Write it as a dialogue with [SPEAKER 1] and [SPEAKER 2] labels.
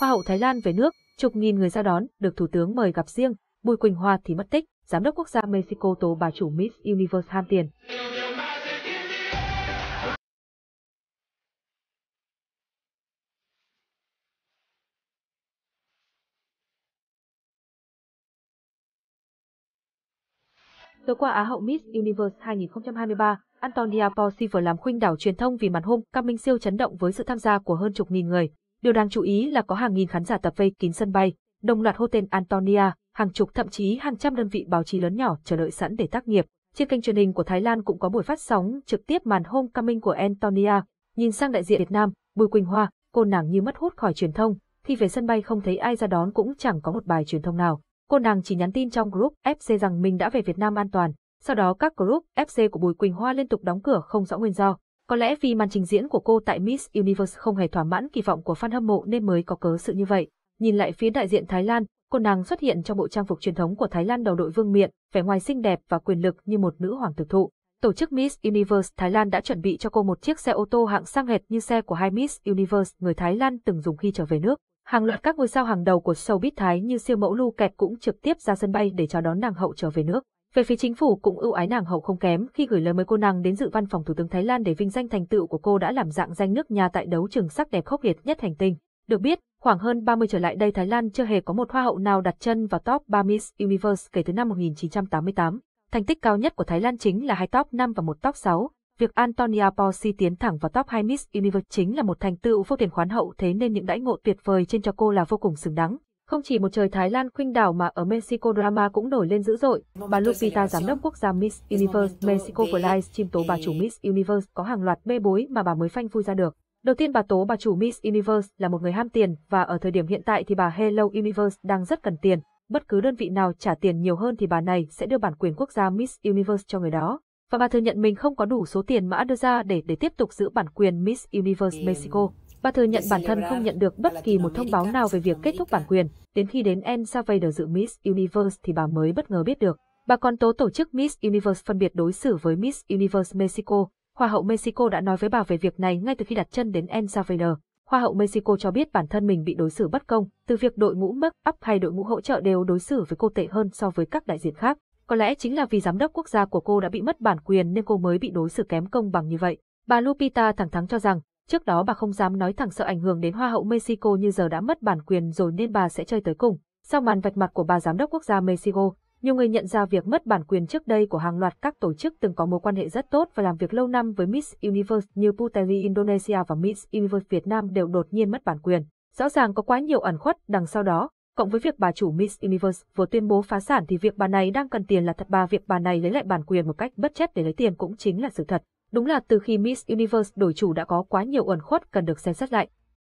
[SPEAKER 1] Hoa hậu Thái Lan về nước, chục nghìn người ra đón, được Thủ tướng mời gặp riêng, Bùi Quỳnh Hoa thì mất tích, Giám đốc quốc gia Mexico tố bà chủ Miss Universe ham tiền. Tối qua Á hậu Miss Universe 2023, Antonia Paul làm khuynh đảo truyền thông vì màn hôm các minh siêu chấn động với sự tham gia của hơn chục nghìn người. Điều đáng chú ý là có hàng nghìn khán giả tập vây kín sân bay, đồng loạt hô tên Antonia, hàng chục thậm chí hàng trăm đơn vị báo chí lớn nhỏ chờ đợi sẵn để tác nghiệp. Trên kênh truyền hình của Thái Lan cũng có buổi phát sóng trực tiếp màn homecoming của Antonia. Nhìn sang đại diện Việt Nam, Bùi Quỳnh Hoa, cô nàng như mất hút khỏi truyền thông, khi về sân bay không thấy ai ra đón cũng chẳng có một bài truyền thông nào. Cô nàng chỉ nhắn tin trong group FC rằng mình đã về Việt Nam an toàn. Sau đó các group FC của Bùi Quỳnh Hoa liên tục đóng cửa không rõ nguyên do. Có lẽ vì màn trình diễn của cô tại Miss Universe không hề thỏa mãn kỳ vọng của fan hâm mộ nên mới có cớ sự như vậy. Nhìn lại phía đại diện Thái Lan, cô nàng xuất hiện trong bộ trang phục truyền thống của Thái Lan đầu đội vương miện, vẻ ngoài xinh đẹp và quyền lực như một nữ hoàng thực thụ. Tổ chức Miss Universe Thái Lan đã chuẩn bị cho cô một chiếc xe ô tô hạng sang hệt như xe của hai Miss Universe người Thái Lan từng dùng khi trở về nước. Hàng loạt các ngôi sao hàng đầu của showbiz Thái như siêu mẫu Lu Kẹt cũng trực tiếp ra sân bay để chào đón nàng hậu trở về nước. Về phía chính phủ cũng ưu ái nàng hậu không kém khi gửi lời mời cô nàng đến dự văn phòng thủ tướng Thái Lan để vinh danh thành tựu của cô đã làm dạng danh nước nhà tại đấu trường sắc đẹp khốc liệt nhất hành tinh. Được biết, khoảng hơn 30 trở lại đây Thái Lan chưa hề có một hoa hậu nào đặt chân vào top 3 Miss Universe kể từ năm 1988. Thành tích cao nhất của Thái Lan chính là hai top 5 và một top 6. Việc Antonia Porsi tiến thẳng vào top 2 Miss Universe chính là một thành tựu vô tiền khoán hậu thế nên những đãi ngộ tuyệt vời trên cho cô là vô cùng xứng đáng. Không chỉ một trời Thái Lan khuynh đảo mà ở Mexico drama cũng nổi lên dữ dội. Bà Lupita giám đốc quốc gia Miss Universe Mexico Flies chim tố bà chủ Miss Universe có hàng loạt bê bối mà bà mới phanh phui ra được. Đầu tiên bà tố bà chủ Miss Universe là một người ham tiền và ở thời điểm hiện tại thì bà Hello Universe đang rất cần tiền. Bất cứ đơn vị nào trả tiền nhiều hơn thì bà này sẽ đưa bản quyền quốc gia Miss Universe cho người đó. Và bà thừa nhận mình không có đủ số tiền mà đưa ra để để tiếp tục giữ bản quyền Miss Universe Mexico và thừa nhận bản thân không nhận được bất kỳ một thông báo nào về việc kết thúc bản quyền. Đến khi đến El Salvador dự Miss Universe thì bà mới bất ngờ biết được. Bà còn tố tổ chức Miss Universe phân biệt đối xử với Miss Universe Mexico. Hoa hậu Mexico đã nói với bà về việc này ngay từ khi đặt chân đến El Salvador. Hoa hậu Mexico cho biết bản thân mình bị đối xử bất công, từ việc đội ngũ make up hay đội ngũ hỗ trợ đều đối xử với cô tệ hơn so với các đại diện khác. Có lẽ chính là vì giám đốc quốc gia của cô đã bị mất bản quyền nên cô mới bị đối xử kém công bằng như vậy. Bà Lupita thẳng thắn cho rằng, Trước đó bà không dám nói thẳng sợ ảnh hưởng đến Hoa hậu Mexico như giờ đã mất bản quyền rồi nên bà sẽ chơi tới cùng. Sau màn vạch mặt của bà giám đốc quốc gia Mexico, nhiều người nhận ra việc mất bản quyền trước đây của hàng loạt các tổ chức từng có mối quan hệ rất tốt và làm việc lâu năm với Miss Universe như Puteri Indonesia và Miss Universe Việt Nam đều đột nhiên mất bản quyền. Rõ ràng có quá nhiều ẩn khuất đằng sau đó, cộng với việc bà chủ Miss Universe vừa tuyên bố phá sản thì việc bà này đang cần tiền là thật bà việc bà này lấy lại bản quyền một cách bất chấp để lấy tiền cũng chính là sự thật. Đúng là từ khi Miss Universe đổi chủ đã có quá nhiều ẩn khuất cần được xem xét lại.